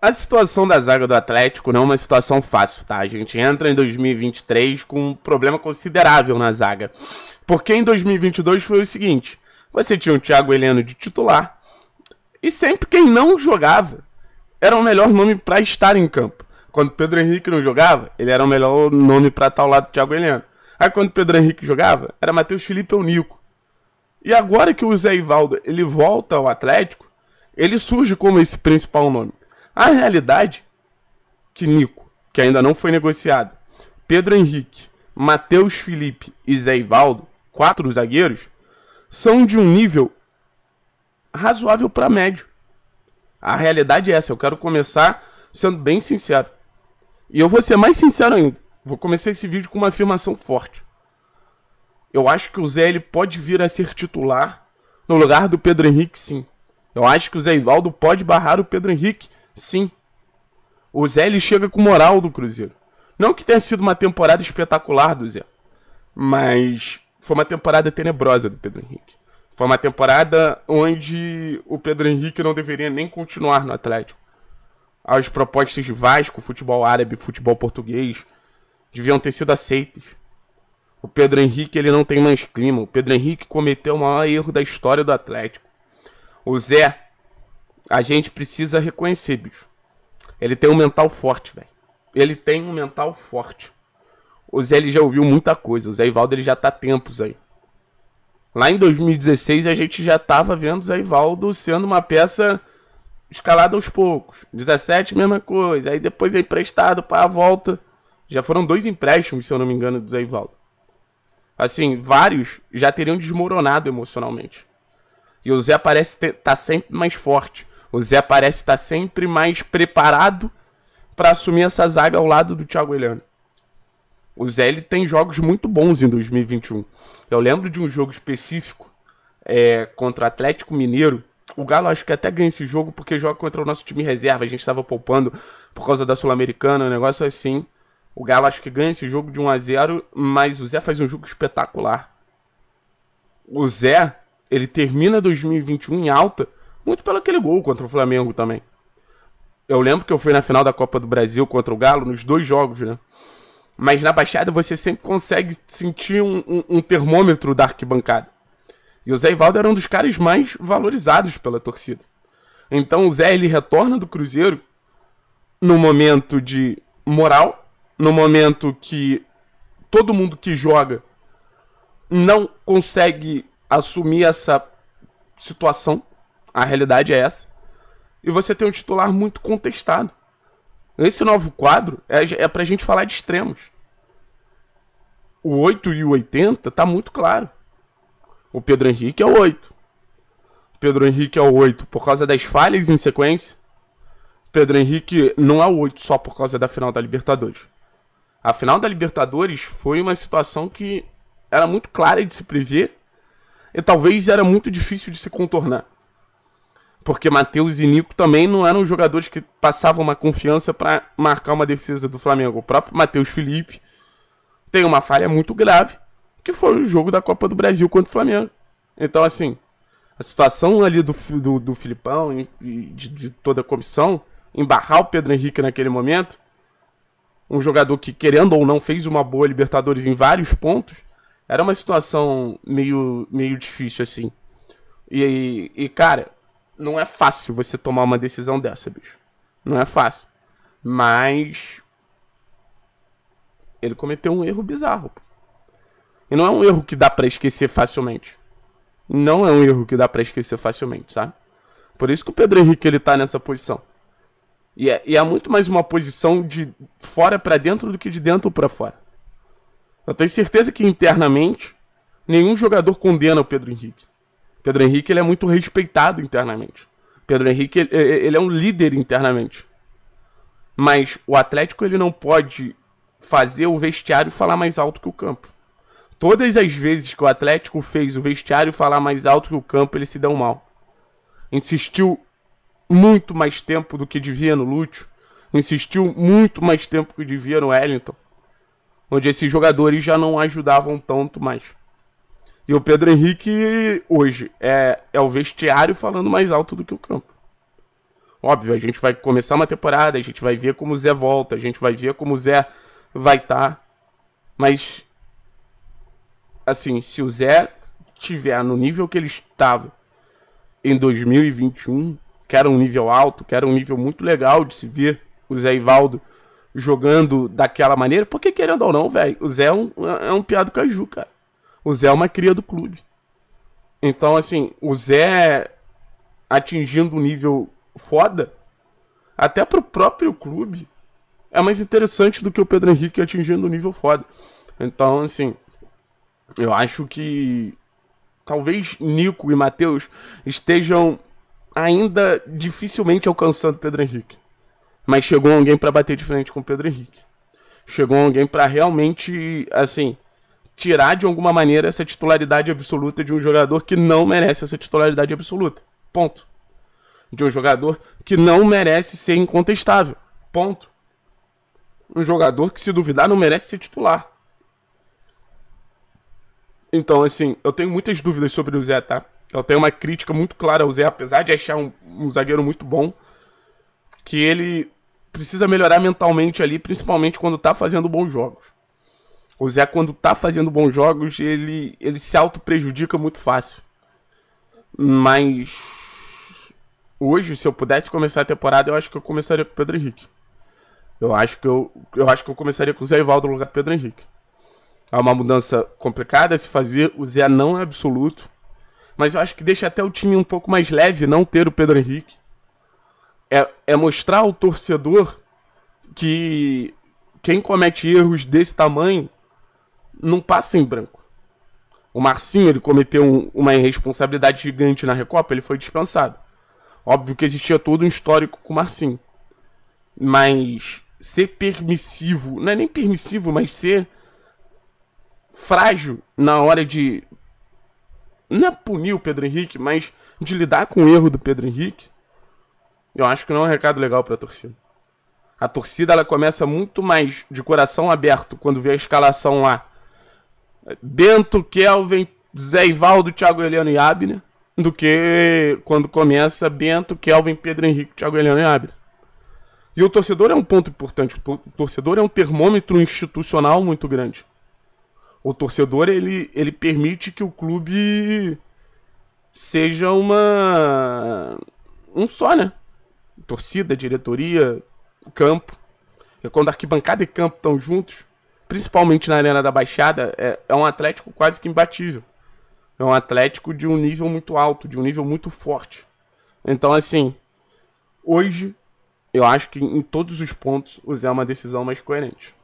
A situação da zaga do Atlético não é uma situação fácil, tá? A gente entra em 2023 com um problema considerável na zaga. Porque em 2022 foi o seguinte: você tinha o Thiago Heleno de titular, e sempre quem não jogava era o melhor nome para estar em campo. Quando Pedro Henrique não jogava, ele era o melhor nome para estar ao lado do Thiago Heleno. Aí quando Pedro Henrique jogava, era Matheus Felipe ou Nico. E agora que o Zé Ivaldo ele volta ao Atlético, ele surge como esse principal nome. A realidade que Nico, que ainda não foi negociado, Pedro Henrique, Matheus Felipe e Zé Ivaldo, quatro zagueiros, são de um nível razoável para médio. A realidade é essa. Eu quero começar sendo bem sincero. E eu vou ser mais sincero ainda. Vou começar esse vídeo com uma afirmação forte. Eu acho que o Zé ele pode vir a ser titular no lugar do Pedro Henrique, sim. Eu acho que o Zé Ivaldo pode barrar o Pedro Henrique Sim. O Zé ele chega com moral do Cruzeiro. Não que tenha sido uma temporada espetacular do Zé, mas foi uma temporada tenebrosa do Pedro Henrique. Foi uma temporada onde o Pedro Henrique não deveria nem continuar no Atlético. As propostas de Vasco, futebol árabe, futebol português deviam ter sido aceitas. O Pedro Henrique ele não tem mais clima. O Pedro Henrique cometeu o maior erro da história do Atlético. O Zé a gente precisa reconhecer, bicho. Ele tem um mental forte, velho. Ele tem um mental forte. O Zé ele já ouviu muita coisa. O Zé Ivaldo ele já tá tempos aí. Lá em 2016 a gente já tava vendo o Zé Ivaldo sendo uma peça escalada aos poucos. 17, mesma coisa. Aí depois é emprestado para a volta. Já foram dois empréstimos, se eu não me engano, do Zé Ivaldo. Assim, vários já teriam desmoronado emocionalmente. E o Zé parece estar tá sempre mais forte. O Zé parece estar tá sempre mais preparado para assumir essa zaga ao lado do Thiago Heleno. O Zé ele tem jogos muito bons em 2021. Eu lembro de um jogo específico é, contra o Atlético Mineiro. O Galo acho que até ganha esse jogo porque joga contra o nosso time reserva. A gente estava poupando por causa da Sul-Americana, um negócio assim. O Galo acho que ganha esse jogo de 1 a 0 mas o Zé faz um jogo espetacular. O Zé, ele termina 2021 em alta muito pelo aquele gol contra o Flamengo também. Eu lembro que eu fui na final da Copa do Brasil contra o Galo, nos dois jogos, né? Mas na Baixada você sempre consegue sentir um, um, um termômetro da arquibancada. E o Zé Ivaldo era um dos caras mais valorizados pela torcida. Então o Zé ele retorna do Cruzeiro no momento de moral, no momento que todo mundo que joga não consegue assumir essa situação. A realidade é essa. E você tem um titular muito contestado. Esse novo quadro é, é para a gente falar de extremos. O 8 e o 80 tá muito claro. O Pedro Henrique é o 8. O Pedro Henrique é o 8 por causa das falhas em sequência. O Pedro Henrique não é o 8 só por causa da final da Libertadores. A final da Libertadores foi uma situação que era muito clara de se prever e talvez era muito difícil de se contornar porque Matheus e Nico também não eram jogadores que passavam uma confiança para marcar uma defesa do Flamengo. O próprio Matheus Felipe tem uma falha muito grave, que foi o jogo da Copa do Brasil contra o Flamengo. Então, assim, a situação ali do, do, do Filipão e de, de toda a comissão, embarrar o Pedro Henrique naquele momento, um jogador que, querendo ou não, fez uma boa Libertadores em vários pontos, era uma situação meio, meio difícil, assim. E, e, cara, não é fácil você tomar uma decisão dessa, bicho. Não é fácil. Mas ele cometeu um erro bizarro. E não é um erro que dá para esquecer facilmente. Não é um erro que dá para esquecer facilmente, sabe? Por isso que o Pedro Henrique ele tá nessa posição. E é, e é muito mais uma posição de fora para dentro do que de dentro para fora. Eu tenho certeza que internamente nenhum jogador condena o Pedro Henrique. Pedro Henrique ele é muito respeitado internamente. Pedro Henrique ele, ele é um líder internamente. Mas o Atlético ele não pode fazer o vestiário falar mais alto que o campo. Todas as vezes que o Atlético fez o vestiário falar mais alto que o campo, eles se dão mal. Insistiu muito mais tempo do que devia no Lúcio. Insistiu muito mais tempo que devia no Wellington. Onde esses jogadores já não ajudavam tanto mais. E o Pedro Henrique hoje é, é o vestiário falando mais alto do que o campo. Óbvio, a gente vai começar uma temporada, a gente vai ver como o Zé volta, a gente vai ver como o Zé vai estar. Tá, mas, assim, se o Zé tiver no nível que ele estava em 2021, que era um nível alto, que era um nível muito legal de se ver o Zé Ivaldo jogando daquela maneira, porque querendo ou não, velho, o Zé é um, é um piado caju, cara. O Zé é uma cria do clube. Então, assim, o Zé atingindo um nível foda, até pro próprio clube, é mais interessante do que o Pedro Henrique atingindo um nível foda. Então, assim, eu acho que talvez Nico e Matheus estejam ainda dificilmente alcançando Pedro Henrique. Mas chegou alguém para bater de frente com Pedro Henrique. Chegou alguém para realmente, assim, tirar de alguma maneira essa titularidade absoluta de um jogador que não merece essa titularidade absoluta. Ponto. De um jogador que não merece ser incontestável. Ponto. Um jogador que, se duvidar, não merece ser titular. Então, assim, eu tenho muitas dúvidas sobre o Zé, tá? Eu tenho uma crítica muito clara ao Zé, apesar de achar um, um zagueiro muito bom, que ele precisa melhorar mentalmente ali, principalmente quando tá fazendo bons jogos. O Zé, quando tá fazendo bons jogos, ele, ele se auto-prejudica muito fácil. Mas. Hoje, se eu pudesse começar a temporada, eu acho que eu começaria com o Pedro Henrique. Eu acho que eu, eu, acho que eu começaria com o Zé Ivaldo no lugar do Pedro Henrique. É uma mudança complicada a se fazer. O Zé não é absoluto. Mas eu acho que deixa até o time um pouco mais leve não ter o Pedro Henrique. É, é mostrar ao torcedor que quem comete erros desse tamanho não passa em branco. O Marcinho ele cometeu um, uma irresponsabilidade gigante na Recopa, ele foi dispensado. Óbvio que existia todo um histórico com o Marcinho. Mas ser permissivo, não é nem permissivo, mas ser frágil na hora de não é punir o Pedro Henrique, mas de lidar com o erro do Pedro Henrique, eu acho que não é um recado legal para a torcida. A torcida ela começa muito mais de coração aberto quando vê a escalação lá Bento, Kelvin, Zé Ivaldo, Thiago Heleno e Abner do que quando começa Bento, Kelvin, Pedro Henrique, Thiago Heleno e Abner. E o torcedor é um ponto importante. O torcedor é um termômetro institucional muito grande. O torcedor ele, ele permite que o clube seja uma um só, né? Torcida, diretoria, campo. E quando arquibancada e campo estão juntos, principalmente na Arena da Baixada, é, é um Atlético quase que imbatível. É um Atlético de um nível muito alto, de um nível muito forte. Então, assim, hoje, eu acho que em todos os pontos, o Zé é uma decisão mais coerente.